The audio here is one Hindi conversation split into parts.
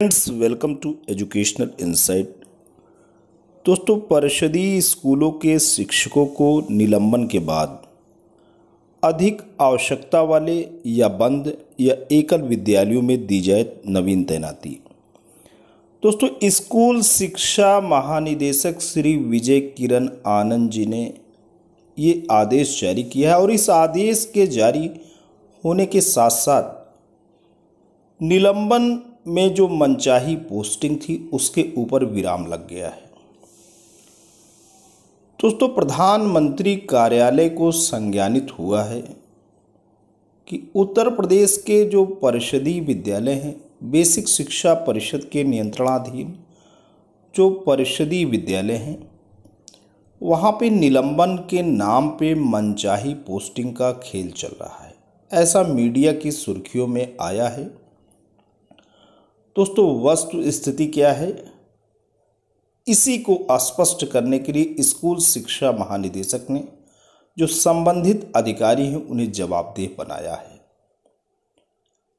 friends welcome to educational insight दोस्तों परिषदीय स्कूलों के शिक्षकों को निलंबन के बाद अधिक आवश्यकता वाले या बंद या एकल विद्यालयों में दी जाए नवीन तैनाती दोस्तों स्कूल शिक्षा महानिदेशक श्री विजय किरण आनंद जी ने ये आदेश जारी किया है और इस आदेश के जारी होने के साथ साथ निलंबन में जो मनचाही पोस्टिंग थी उसके ऊपर विराम लग गया है दोस्तों प्रधानमंत्री कार्यालय को संज्ञानित हुआ है कि उत्तर प्रदेश के जो परिषदीय विद्यालय हैं बेसिक शिक्षा परिषद के नियंत्रणाधीन जो परिषदीय विद्यालय हैं वहाँ पे निलंबन के नाम पे मनचाही पोस्टिंग का खेल चल रहा है ऐसा मीडिया की सुर्खियों में आया है दोस्तों वस्तु स्थिति क्या है इसी को स्पष्ट करने के लिए स्कूल शिक्षा महानिदेशक ने जो संबंधित अधिकारी हैं उन्हें जवाबदेह बनाया है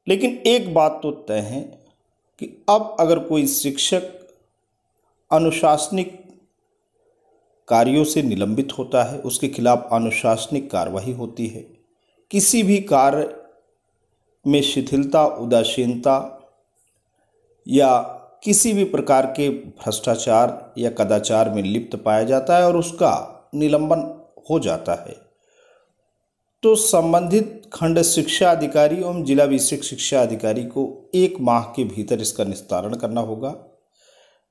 लेकिन एक बात तो तय है कि अब अगर कोई शिक्षक अनुशासनिक कार्यों से निलंबित होता है उसके खिलाफ अनुशासनिक कार्रवाई होती है किसी भी कार्य में शिथिलता उदासीनता या किसी भी प्रकार के भ्रष्टाचार या कदाचार में लिप्त पाया जाता है और उसका निलंबन हो जाता है तो संबंधित खंड शिक्षा अधिकारी एवं जिला विशेष शिक्षा अधिकारी को एक माह के भीतर इसका निस्तारण करना होगा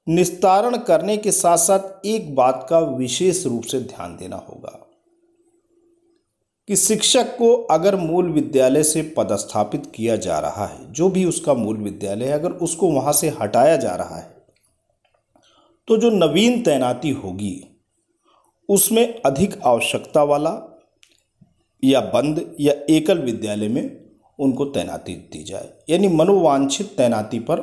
निस्तारण करने के साथ साथ एक बात का विशेष रूप से ध्यान देना होगा कि शिक्षक को अगर मूल विद्यालय से पदस्थापित किया जा रहा है जो भी उसका मूल विद्यालय है अगर उसको वहाँ से हटाया जा रहा है तो जो नवीन तैनाती होगी उसमें अधिक आवश्यकता वाला या बंद या एकल विद्यालय में उनको तैनाती दी जाए यानी मनोवांछित तैनाती पर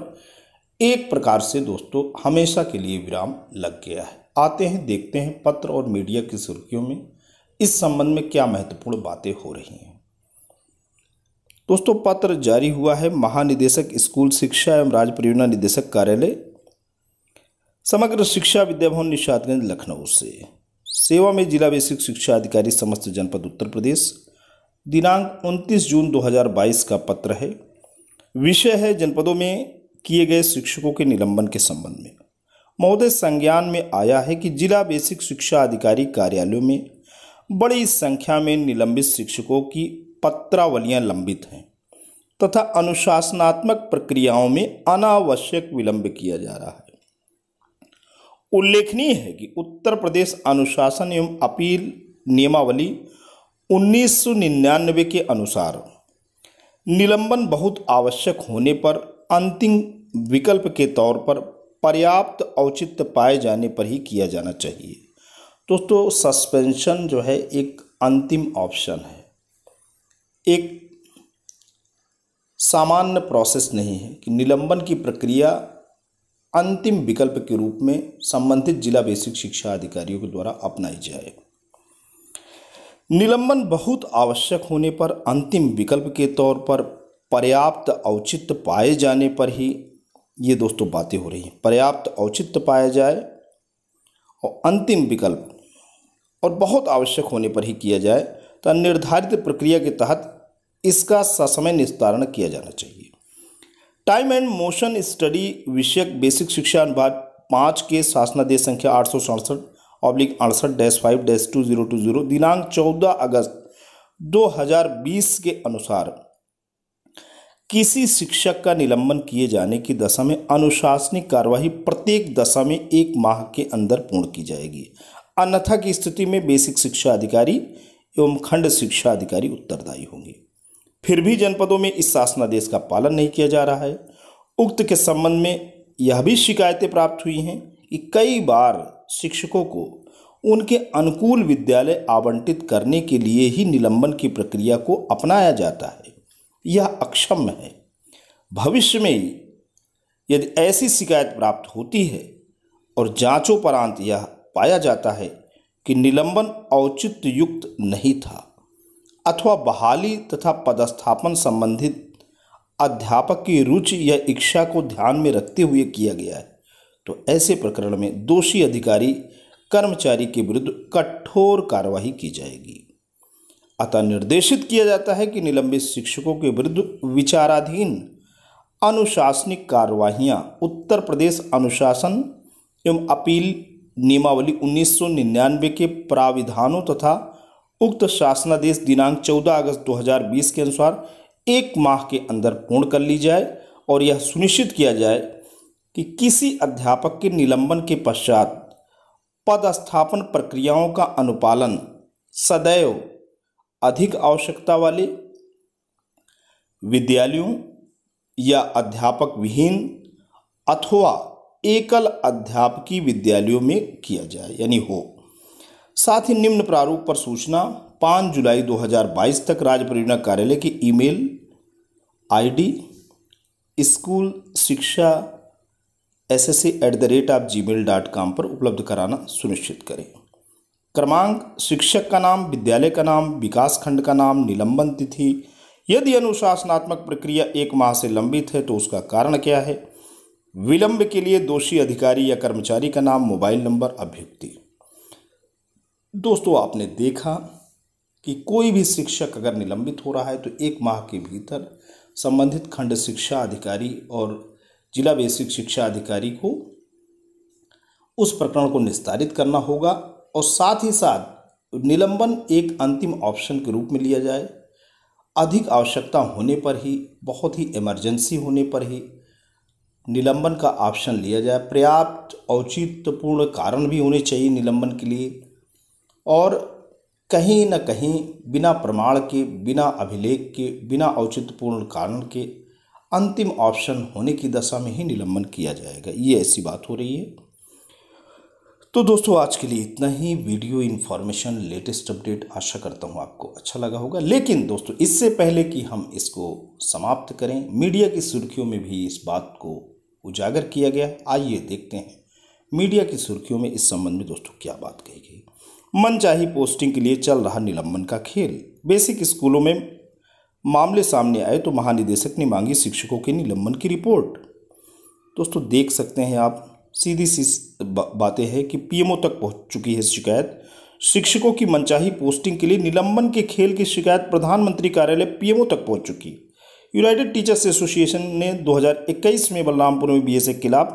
एक प्रकार से दोस्तों हमेशा के लिए विराम लग गया है आते हैं देखते हैं पत्र और मीडिया की सुर्खियों में इस संबंध में क्या महत्वपूर्ण बातें हो रही हैं दोस्तों पत्र जारी हुआ है महानिदेशक स्कूल शिक्षा एवं राज्य परियोजना निदेशक कार्यालय समग्र शिक्षा विद्या भवन निषादगंज लखनऊ से सेवा में जिला बेसिक शिक्षा अधिकारी समस्त जनपद उत्तर प्रदेश दिनांक 29 जून 2022 का पत्र है विषय है जनपदों में किए गए शिक्षकों के निलंबन के संबंध में महोदय संज्ञान में आया है कि जिला बेसिक शिक्षा अधिकारी कार्यालयों में बड़ी संख्या में निलंबित शिक्षकों की पत्रावलियां लंबित हैं तथा अनुशासनात्मक प्रक्रियाओं में अनावश्यक विलंब किया जा रहा है उल्लेखनीय है कि उत्तर प्रदेश अनुशासन एवं अपील नियमावली 1999 के अनुसार निलंबन बहुत आवश्यक होने पर अंतिम विकल्प के तौर पर पर्याप्त औचित्य पाए जाने पर ही किया जाना चाहिए दोस्तों सस्पेंशन जो है एक अंतिम ऑप्शन है एक सामान्य प्रोसेस नहीं है कि निलंबन की प्रक्रिया अंतिम विकल्प के रूप में संबंधित जिला बेसिक शिक्षा अधिकारियों के द्वारा अपनाई जाए निलंबन बहुत आवश्यक होने पर अंतिम विकल्प के तौर पर पर्याप्त औचित्य पाए जाने पर ही ये दोस्तों बातें हो रही हैं पर्याप्त औचित्य पाया जाए और अंतिम विकल्प और बहुत आवश्यक होने पर ही किया जाए तो निर्धारित प्रक्रिया के तहत इसका ससमय निस्तारण किया जाना चाहिए टाइम एंड मोशन स्टडी विषयक बेसिक शिक्षा अनुवाद पाँच के शासनादेश संख्या आठ सौ सड़सठ ऑब्लिक अड़सठ dash five dash two zero two zero दिनांक चौदह अगस्त दो हजार बीस के अनुसार किसी शिक्षक का निलंबन किए जाने की दशा में अनुशासनिक कार्यवाही प्रत्येक दशा में एक माह के अंदर पूर्ण की जाएगी अन्यथा की स्थिति में बेसिक शिक्षा अधिकारी एवं खंड शिक्षा अधिकारी उत्तरदायी होंगे फिर भी जनपदों में इस शासनादेश का पालन नहीं किया जा रहा है उक्त के संबंध में यह भी शिकायतें प्राप्त हुई हैं कि कई बार शिक्षकों को उनके अनुकूल विद्यालय आवंटित करने के लिए ही निलंबन की प्रक्रिया को अपनाया जाता है यह अक्षम है भविष्य में यदि ऐसी शिकायत प्राप्त होती है और जांचों परांत यह पाया जाता है कि निलंबन औचित्य युक्त नहीं था अथवा बहाली तथा पदस्थापन संबंधित अध्यापक की रुचि या इच्छा को ध्यान में रखते हुए किया गया है तो ऐसे प्रकरण में दोषी अधिकारी कर्मचारी के विरुद्ध कठोर कार्रवाई की जाएगी अतः निर्देशित किया जाता है कि निलंबित शिक्षकों के विरुद्ध विचाराधीन अनुशासनिक कार्रवाइयाँ उत्तर प्रदेश अनुशासन एवं अपील नियमावली 1999 के प्राविधानों तथा उक्त शासनादेश दिनांक 14 अगस्त 2020 के अनुसार एक माह के अंदर पूर्ण कर ली जाए और यह सुनिश्चित किया जाए कि किसी अध्यापक के निलंबन के पश्चात पदस्थापन प्रक्रियाओं का अनुपालन सदैव अधिक आवश्यकता वाले विद्यालयों या अध्यापक विहीन अथवा एकल अध्यापकी विद्यालयों में किया जाए यानी हो साथ ही निम्न प्रारूप पर सूचना 5 जुलाई 2022 तक राज्य परियोजना कार्यालय की ईमेल आईडी स्कूल शिक्षा S S at the rate of gmail dot com पर उपलब्ध कराना सुनिश्चित करें क्रमांक शिक्षक का नाम विद्यालय का नाम विकास खंड का नाम निलंबन तिथि यदि अनुशासनात्मक प्रक्रिया एक माह से लंबित है तो उसका कारण क्या है विलंब के लिए दोषी अधिकारी या कर्मचारी का नाम मोबाइल नंबर अभियुक्ति दोस्तों आपने देखा कि कोई भी शिक्षक अगर निलंबित हो रहा है तो एक माह के भीतर संबंधित खंड शिक्षा अधिकारी और जिला बेसिक शिक्षा अधिकारी को उस प्रकरण को निस्तारित करना होगा और साथ ही साथ निलंबन एक अंतिम ऑप्शन के रूप में लिया जाए अधिक आवश्यकता होने पर ही बहुत ही इमरजेंसी होने पर ही निलंबन का ऑप्शन लिया जाए पर्याप्त औचित्यपूर्ण कारण भी होने चाहिए निलंबन के लिए और कहीं न कहीं बिना प्रमाण के बिना अभिलेख के बिना औचित्यपूर्ण कारण के अंतिम ऑप्शन होने की दशा में ही निलंबन किया जाएगा ये ऐसी बात हो रही है तो दोस्तों आज के लिए इतना ही वीडियो इन्फॉर्मेशन लेटेस्ट अपडेट आशा करता हूँ आपको अच्छा लगा होगा लेकिन दोस्तों इससे पहले कि हम इसको समाप्त करें मीडिया की सुर्खियों में भी इस बात को उजागर किया गया आइए देखते हैं मीडिया की सुर्खियों में इस संबंध में दोस्तों क्या बात कही गई मनचाही पोस्टिंग के लिए चल रहा निलंबन का खेल बेसिक स्कूलों में मामले सामने आए तो महानिदेशक ने मांगी शिक्षकों के निलंबन की रिपोर्ट दोस्तों देख सकते हैं आप सीधी सी बातें हैं कि पीएमओ तक पहुंच चुकी है शिकायत शिक्षकों की मनचाही पोस्टिंग के लिए निलंबन के खेल की शिकायत प्रधानमंत्री कार्यालय पीएमओ तक पहुंच चुकी यूनाइटेड टीचर्स एसोसिएशन ने 2021 में बलरामपुर में एस के खिलाफ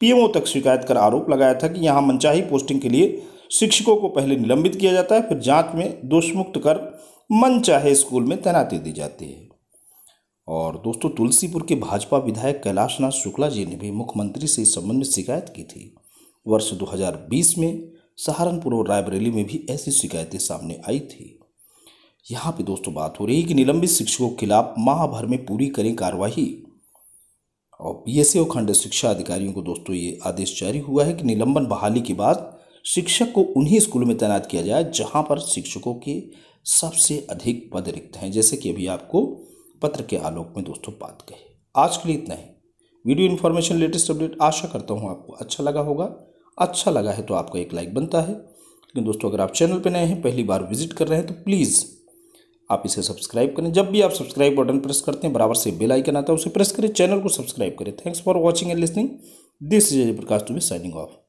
पीएमओ तक शिकायत कर आरोप लगाया था कि यहाँ मनचाही पोस्टिंग के लिए शिक्षकों को पहले निलंबित किया जाता है फिर जांच में दोषमुक्त कर मनचाहे स्कूल में तैनाती दी जाती है और दोस्तों तुलसीपुर के भाजपा विधायक कैलाशनाथ शुक्ला जी ने भी मुख्यमंत्री से इस संबंध में शिकायत की थी वर्ष 2020 में सहारनपुर और रायबरेली में भी ऐसी शिकायतें सामने आई थी यहाँ पे दोस्तों बात हो रही है कि निलंबित शिक्षकों के खिलाफ माह भर में पूरी करें कार्रवाई और एस और खंड शिक्षा अधिकारियों को दोस्तों ये आदेश जारी हुआ है कि निलंबन बहाली के बाद शिक्षक को उन्हीं स्कूलों में तैनात किया जाए जहां पर शिक्षकों के सबसे अधिक पद रिक्त हैं जैसे कि अभी आपको पत्र के आलोक में दोस्तों बात कहे आज के लिए इतना ही वीडियो इन्फॉर्मेशन लेटेस्ट अपडेट आशा करता हूँ आपको अच्छा लगा होगा अच्छा लगा है तो आपका एक लाइक बनता है लेकिन दोस्तों अगर आप चैनल पर नए हैं पहली बार विजिट कर रहे हैं तो प्लीज़ आप इसे सब्सक्राइब करें जब भी आप सब्सक्राइब बटन प्रेस करते हैं बराबर से बेल आइकन आता है उसे प्रेस करें चैनल को सब्सक्राइब करें thanks for watching and listening this is Jai Prakash B signing off